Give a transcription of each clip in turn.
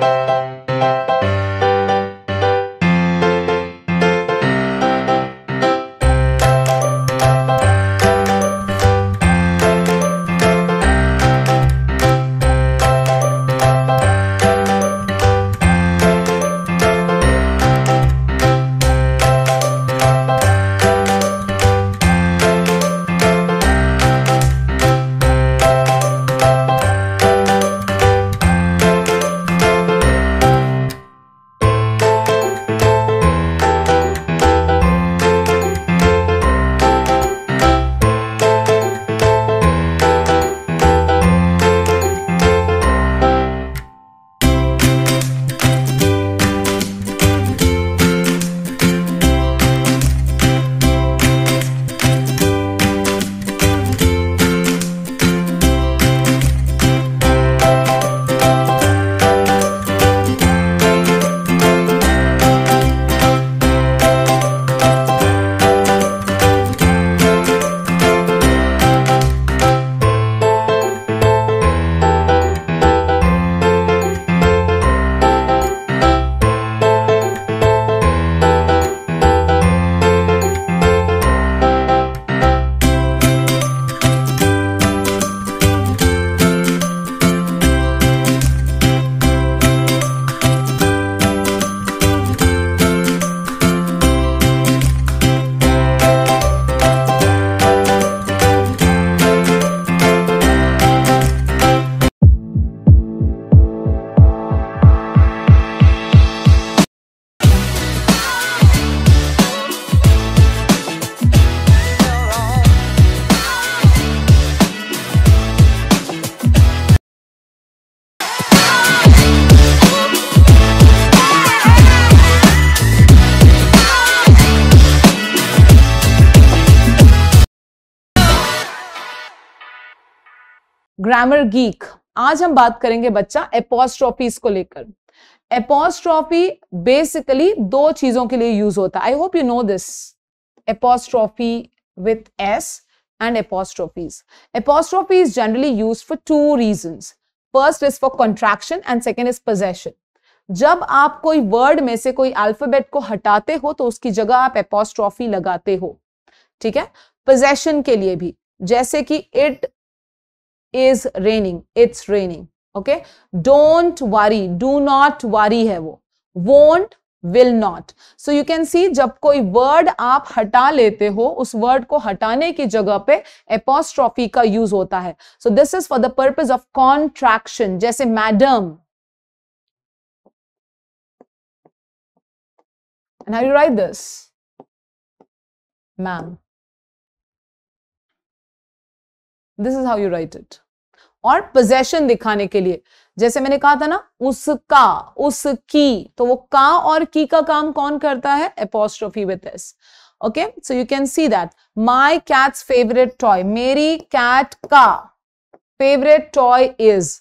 thank you grammar geek आज हम बात करेंगे बच्चा एपोस्ट्रॉफीज को लेकर एपोस्ट्रॉफी बेसिकली दो चीजों के लिए यूज होता है I hope you know this apostrophe with S and apostrophes apostrophe is generally use for two reason first is for contraction and second is possession जब आप कोई वर्ड में से कोई अल्फाबेट को हटाते हो तो उसकी जगह आप एपोस्ट्रॉफी लगाते हो ठीक है पोजेशन के लिए भी जैसे कि it is raining it's raining okay don't worry do not worry है वो won't will not so you can see जब कोई वर्ड आप हटा लेते हो उस वर्ड को हटाने की जगह पे एपोस्ट्रॉफी का यूज होता है so this is for the purpose of contraction जैसे madam And how do you write this? Ma'am. This is how you write it और पोजेशन दिखाने के लिए जैसे मैंने कहा था ना उसका उसकी तो वो का और की का काम कौन करता है apostrophe with S okay so you can see that my cat's favourite toy मेरी कैट का favourite toy is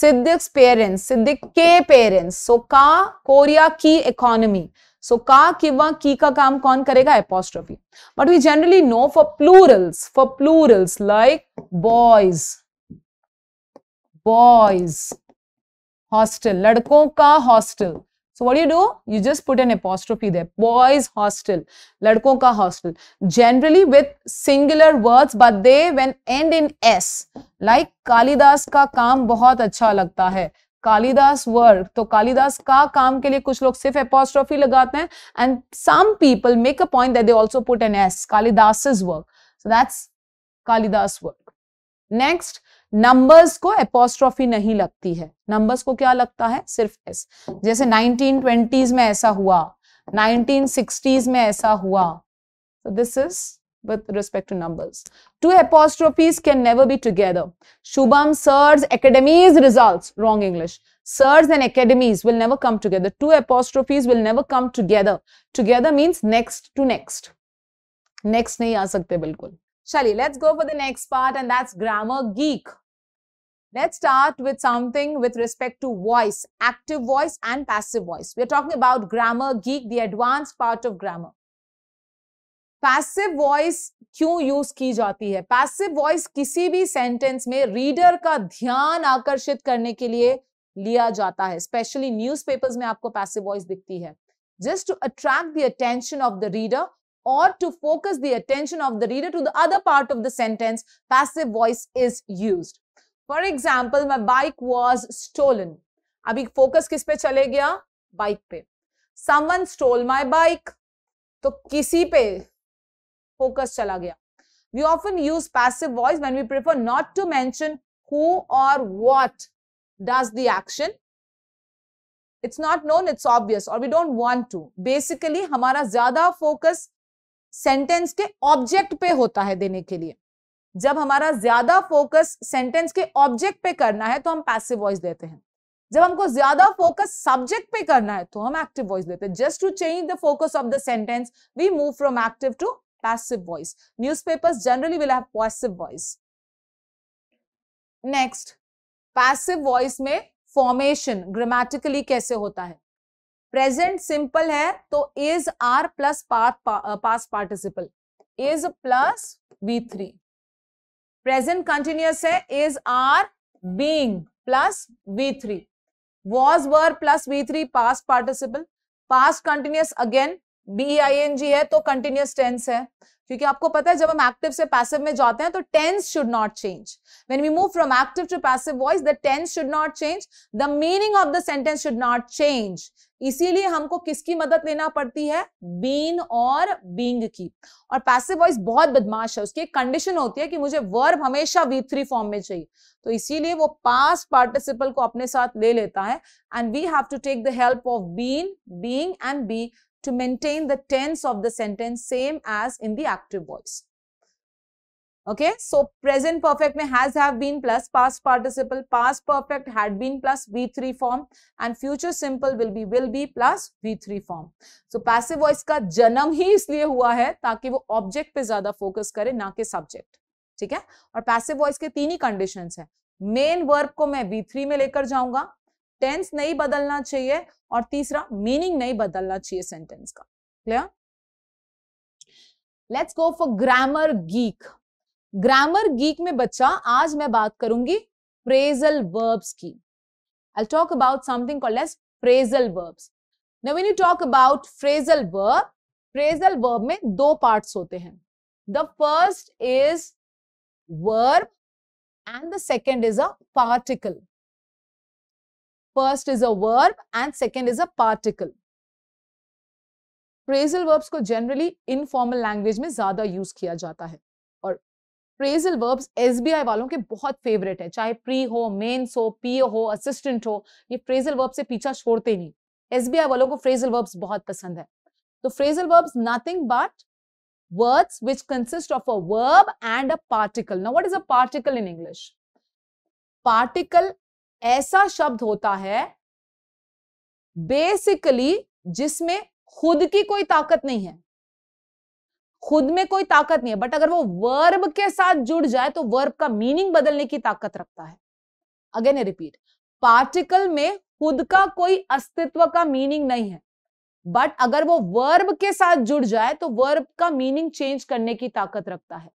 Siddiqui's parents Siddiqui के पेरेंट्स सो का कोरिया की इकोनॉमी सो का किंवा की का काम कौन करेगा apostrophe but we generally know for plurals for plurals like boys boys hostel लड़कों का hostel so what you do you just put an apostrophe there boys hostel लड़कों का हॉस्टल generally with singular words but they when end in S like Kalidas का काम बहुत अच्छा लगता है कालिदास वर्क तो कालिदास का काम के लिए कुछ लोग सिर्फ एपोस्ट्रॉफी लगाते हैं and some people make a point that they also put an S Kalidas work so that's Kalidas work next numbers को एपोस्ट्रॉफी नहीं लगती है नंबर्स को क्या लगता है सिर्फ एस जैसे 1920s में ऐसा हुआ 1960s में ऐसा हुआ this is with respect to numbers. Two apostrophes can never be together. Shubham, Sirs, Academies, results. Wrong English. Sirs and academies will never come together. Two apostrophes will never come together. Together means next to next. Next nahi aa sakte bilkul. Shali, let's go for the next part and that's grammar geek. Let's start with something with respect to voice, active voice and passive voice. We're talking about grammar geek, the advanced part of grammar. Passive voice क्यों use की जाती है passive voice किसी भी sentence में reader का ध्यान आकर्षित करने के लिए लिया जाता है स्पेशली न्यूज़पेपर्स में आपको पैसिव वॉइस दिखती है just to attract the attention of the reader or to focus the attention of the reader to the other part of the sentence, passive voice is used. For example, my bike was stolen. अभी focus किस पे चले गया? Bike पे. Someone stole my bike. तो किसी पे focus चला गया we often use passive voice when we prefer not to mention who और what does the action it's not known it's obvious और we don't want to basically हमारा ज्यादा focus sentence के ऑब्जेक्ट पे होता है देने के लिए जब हमारा ज्यादा फोकस सेंटेंस के ऑब्जेक्ट पे करना है तो हम पैसिव वॉइस देते हैं जब हमको ज्यादा फोकस सब्जेक्ट पे करना है तो हम एक्टिव वॉइस देते हैं just to change the focus of the sentence we move from active to passive voice. Newspapers generally will have passive voice. Next, passive voice में फॉर्मेशन ग्रामेटिकली कैसे होता है प्रेजेंट सिंपल है तो is are plus past participle is plus V three present continuous है is are being plus V three was were plus V three past participle past continuous again B I N G है तो continuous tense है क्योंकि आपको पता है जब हम एक्टिव से पैसिव में जाते हैं तो tense should not change when we move from active to passive voice the tense should not change the meaning of the sentence should not change इसीलिए हमको किसकी मदद लेना पड़ती है बीन और बींग की और पैसिव वॉइस बहुत बदमाश है उसकी एक कंडीशन होती है कि मुझे वर्ब हमेशा वी थ्री फॉर्म में चाहिए तो इसीलिए वो पास पार्टिसिपल को अपने साथ ले लेता है and we have to take the help of been being and be to maintain the tense of the sentence same as in the active voice. Okay, so present perfect mein has have been plus past participle, past perfect had been plus V3 form and future simple will be will be plus V3 form. So passive voice ka janam hi isliye hua hai taki wo object pe zyada focus kare na ke subject theek hai aur passive voice ke teen hi conditions hai main verb ko main V3 mein lekar jaunga tense नहीं बदलना चाहिए और तीसरा meaning नहीं बदलना चाहिए sentence का clear let's go for grammar geek grammar geek में बच्चा आज मैं बात करूंगी फ्रेजल वर्ब्स की I talk about something call as phrasal verbs now when you talk about phrasal verb phrasal verb में दो पार्ट होते हैं the first is verb and the second is a particle first is a verb and second is a particle phrasal verbs को generally informal language में ज्यादा use किया जाता है और फ्रेजल वर्ब्स एस वालों के बहुत फेवरेट है चाहे प्री हो मेन्स हो पी हो असिस्टेंट हो ये फ्रेजल वर्ब से पीछा छोड़ते नहीं एस वालों को फ्रेजल वर्ब्स बहुत पसंद है तो phrasal verbs nothing but words which consist of a verb and a particle now what is a particle in English particle ऐसा शब्द होता है बेसिकली जिसमें खुद की कोई ताकत नहीं है खुद में कोई ताकत नहीं है बट अगर वो वर्ब के साथ जुड़ जाए तो वर्ब का मीनिंग बदलने की ताकत रखता है अगेन रिपीट पार्टिकल में खुद का कोई अस्तित्व का मीनिंग नहीं है बट अगर वो वर्ब के साथ जुड़ जाए तो वर्ब का मीनिंग चेंज करने की ताकत रखता है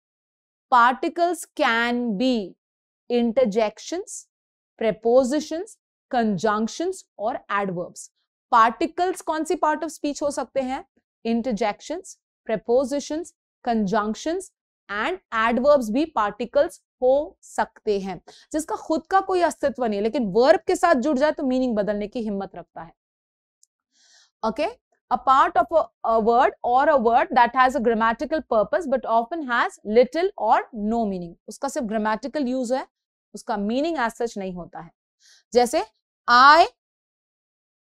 particles can be interjections prepositions conjunctions और एडवर्ब्स पार्टिकल्स कौन सी पार्ट ऑफ स्पीच हो सकते हैं interjections prepositions conjunctions and adverbs भी पार्टिकल्स हो सकते हैं जिसका खुद का कोई अस्तित्व नहीं है लेकिन वर्ब के साथ जुड़ जाए तो मीनिंग बदलने की हिम्मत रखता है okay a part of a word और a word that has a grammatical purpose but often has little और नो मीनिंग उसका सिर्फ ग्रामेटिकल यूज है उसका मीनिंग एज सच नहीं होता है जैसे I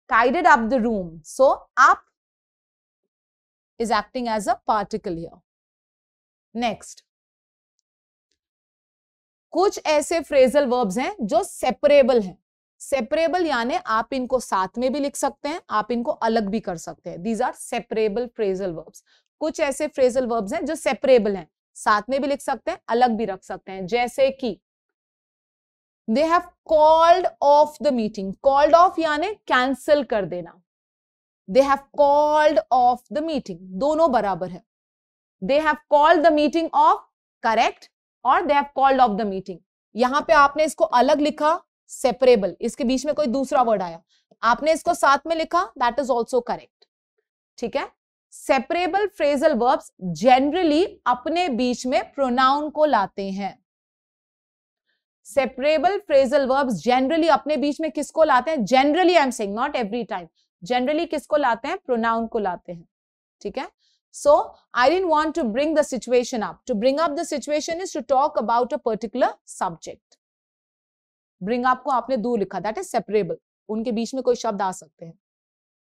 tidied up the room so up is acting as a particle here next कुछ ऐसे फ्रेजल वर्ब्स हैं जो सेपरेबल हैं सेपरेबल यानी आप इनको साथ में भी लिख सकते हैं आप इनको अलग भी कर सकते हैं these are separable phrasal verbs कुछ ऐसे फ्रेजल वर्ब्स हैं जो सेपरेबल हैं साथ में भी लिख सकते हैं अलग भी रख सकते हैं जैसे कि they have called off the meeting called off यानी कैंसिल कर देना they have called off the meeting दोनों बराबर है they have called the meeting off correct और they have called off the meeting यहां पे आपने इसको अलग लिखा सेपरेबल इसके बीच में कोई दूसरा वर्ड आया आपने इसको साथ में लिखा दैट इज ऑल्सो करेक्ट ठीक है सेपरेबल फ्रेजल वर्ब्स जनरली अपने बीच में प्रोनाउन को लाते हैं सेपरेबल फ्रेजल वर्ब्स जनरली अपने बीच में किसको लाते हैं generally I am saying not every time generally किसको लाते हैं प्रोनाउन को लाते हैं ठीक है so I don't want to bring the situation up to bring up the situation is to talk about a particular subject bring up को आपने दूर लिखा दैट इज सेपरेबल उनके बीच में कोई शब्द आ सकते हैं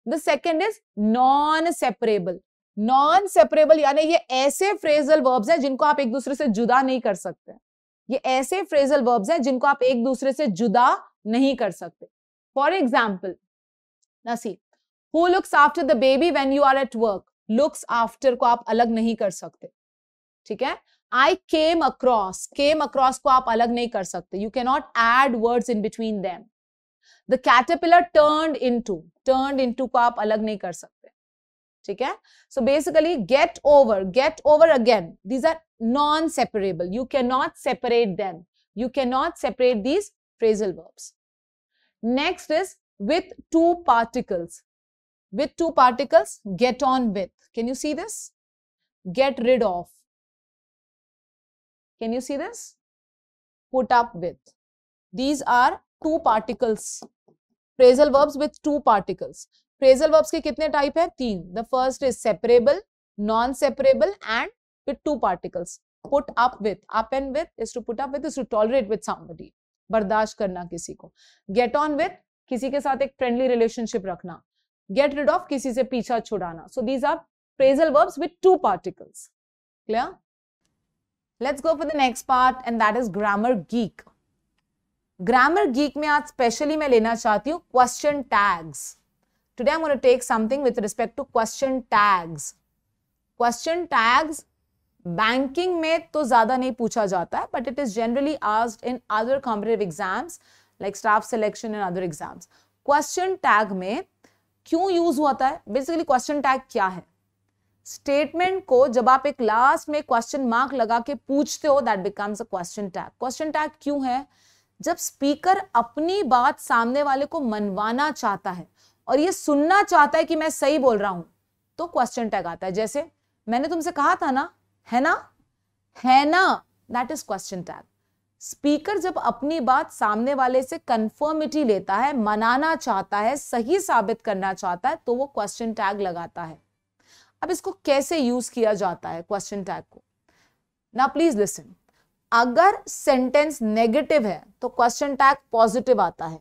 the second is non separable non separable यानी ये ऐसे फ्रेजल वर्ब्स हैं जिनको आप एक दूसरे से जुदा नहीं कर सकते ये ऐसे फ्रेजल वर्ब्स हैं जिनको आप एक दूसरे से जुदा नहीं कर सकते for example Nancy who looks after the baby when you are at work looks after को आप अलग नहीं कर सकते ठीक है आई केम अक्रॉस केम अक्रॉस को आप अलग नहीं कर सकते you cannot add words in between them the caterpillar turn into turn into को आप अलग नहीं कर सकते So basically, get over, get over again. These are non-separable. You cannot separate them. You cannot separate these phrasal verbs next is with two particles with two particles get on with can you see this get rid of can you see this put up with these are two particles phrasal verbs with two particles phrasal verbs के कितने type है तीन the first is separable non separable and with two particles put up with up and with is to put up with is to tolerate with somebody बर्दाश्त करना किसी को get on with किसी के साथ एक फ्रेंडली रिलेशनशिप रखना get rid of किसी से पीछा छुड़ाना so these are phrasal verbs with two particles clear let's go for the next part and that is grammar geek grammar geek में आज स्पेशली मैं लेना चाहती हूँ question tags Today I'm going to take something with respect to question tags. Question tags banking mein to zyada nahi pucha jata but it is generally asked in other competitive exams like staff selection and other exams question tag mein में क्यों use होता है basically question tag क्या है statement को जब आप एक लास्ट में क्वेश्चन मार्क लगा के पूछते हो that becomes a question tag question tag क्यों है जब स्पीकर अपनी बात सामने वाले को मनवाना चाहता है और ये सुनना चाहता है कि मैं सही बोल रहा हूं तो क्वेश्चन टैग आता है जैसे मैंने तुमसे कहा था ना है ना है ना that is question tag speaker जब अपनी बात सामने वाले से कंफर्मिटी लेता है मनाना चाहता है सही साबित करना चाहता है तो वो क्वेश्चन टैग लगाता है अब इसको कैसे यूज किया जाता है क्वेश्चन टैग को ना प्लीज लिसन अगर सेंटेंस नेगेटिव है तो क्वेश्चन टैग पॉजिटिव आता है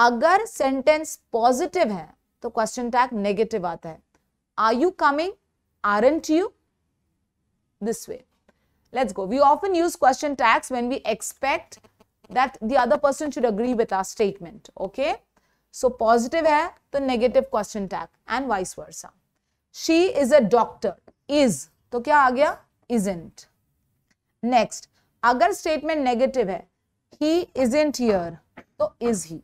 अगर सेंटेंस पॉजिटिव है तो क्वेश्चन टैग नेगेटिव आता है are you coming aren't you this way let's go we often use question tags when we expect that the other person should agree with our statement okay so positive है तो negative question tag and vice versa she is a doctor is तो क्या आ गया is next अगर statement negative है he isn't तो is he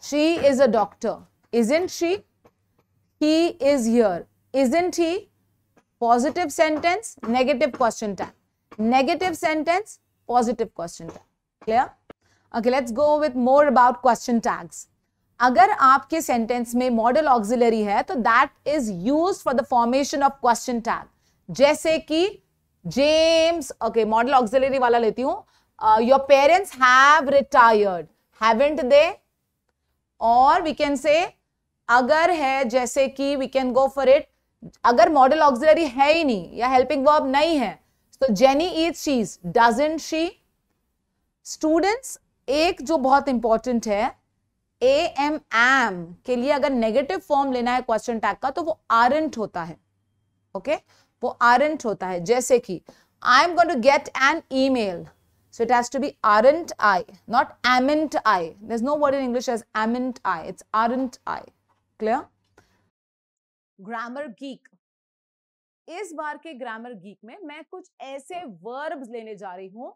She is a doctor. Isn't she? He is here. Isn't he? Positive sentence, negative question tag. Negative sentence, positive question tag. Clear? Okay, let's go with more about question tags. अगर आपके sentence में model auxiliary है तो that is use for the formation of question tag जैसे कि James okay modal auxiliary वाला लेती हूँ your parents have retired haven't they और वी कैन से अगर है जैसे कि we can go for it अगर मॉडल ऑक्सिलरी है ही नहीं या हेल्पिंग वर्ब नहीं है तो Jenny eat she's doesn't she students एक जो बहुत इंपॉर्टेंट है ए एम एम के लिए अगर नेगेटिव फॉर्म लेना है क्वेश्चन टैग का तो वो आरंट होता है ओके okay? वो आरंट होता है जैसे कि I am going to get an email So it has to be aren't I, not amn't I. There's no word in English as amn't I. It's aren't I. Clear? Grammar geek. इस बार के grammar geek में मैं कुछ ऐसे verbs लेने जा रही हूँ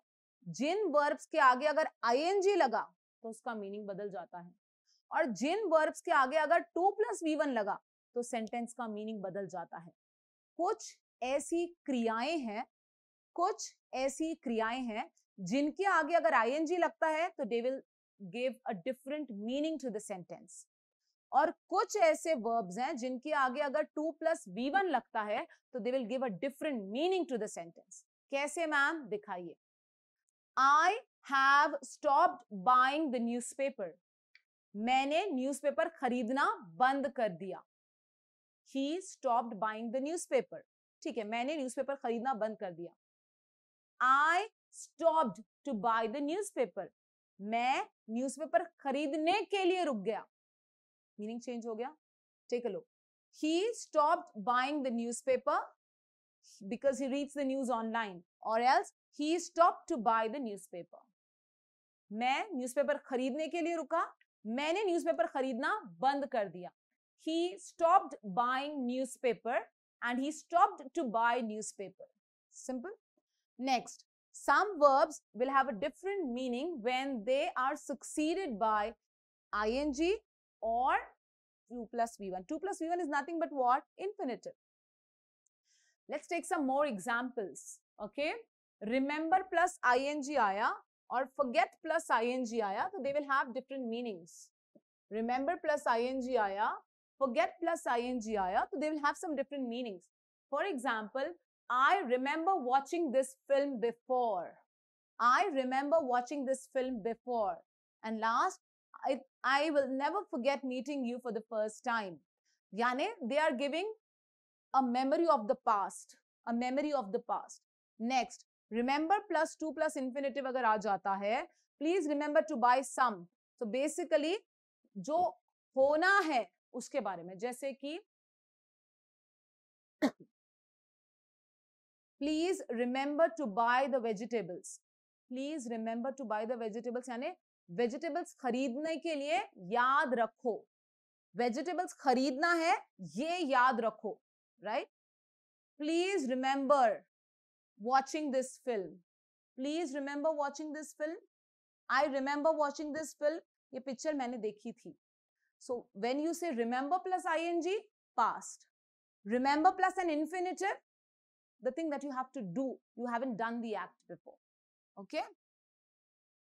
जिन वर्ब्स के आगे अगर आईएनजी लगा तो उसका मीनिंग बदल जाता है और जिन वर्ब्स के आगे अगर टू प्लस वी वन लगा तो सेंटेंस का मीनिंग बदल जाता है कुछ ऐसी क्रियाएं हैं कुछ ऐसी क्रियाएं हैं जिनके आगे अगर आईएनजी लगता है तो they will give a different meaning to the sentence और कुछ ऐसे वर्ब्स हैं जिनके आगे अगर टू प्लस बी वन लगता है तो they will give a different meaning to the sentence कैसे मैम दिखाइए I have stopped buying the newspaper मैंने न्यूज़पेपर खरीदना बंद कर दिया he stopped buying the newspaper ठीक है मैंने न्यूज़पेपर खरीदना बंद कर दिया I stopped to buy the newspaper मैं न्यूज़पेपर खरीदने के लिए रुक गया मीनिंग चेंज हो गया take a look he stopped buying the newspaper because he reads the news online or else he stopped to buy the newspaper मैं newspaper खरीदने के लिए रुका मैंने न्यूज़पेपर खरीदना बंद कर दिया he stopped buying newspaper and he stopped to buy newspaper simple next some verbs will have a different meaning when they are succeeded by ing or 2 plus v1. 2 plus v1 is nothing but what? Infinitive. Let's take some more examples. Okay. Remember plus ing aya or forget plus ing aya. So they will have different meanings. Remember plus ing aya, forget plus ing aya. So they will have some different meanings. For example, I remember watching this film before. I remember watching this film before. And last, I, I will never forget meeting you for the first time. Yane, they are giving a memory of the past. A memory of the past. Next, remember plus two plus infinitive अगर आ जाता है please remember to buy some तो basically जो होना है उसके बारे में जैसे कि please remember to buy the vegetables please remember to buy the vegetables यानी वेजिटेबल्स खरीदने के लिए याद रखो वेजिटेबल्स खरीदना है ये याद रखो right please remember watching this film please remember watching this film I remember watching this film ये पिक्चर मैंने देखी थी so when you say remember plus I N G past remember plus an infinitive the thing that you have to do. You haven't done the act before. Okay.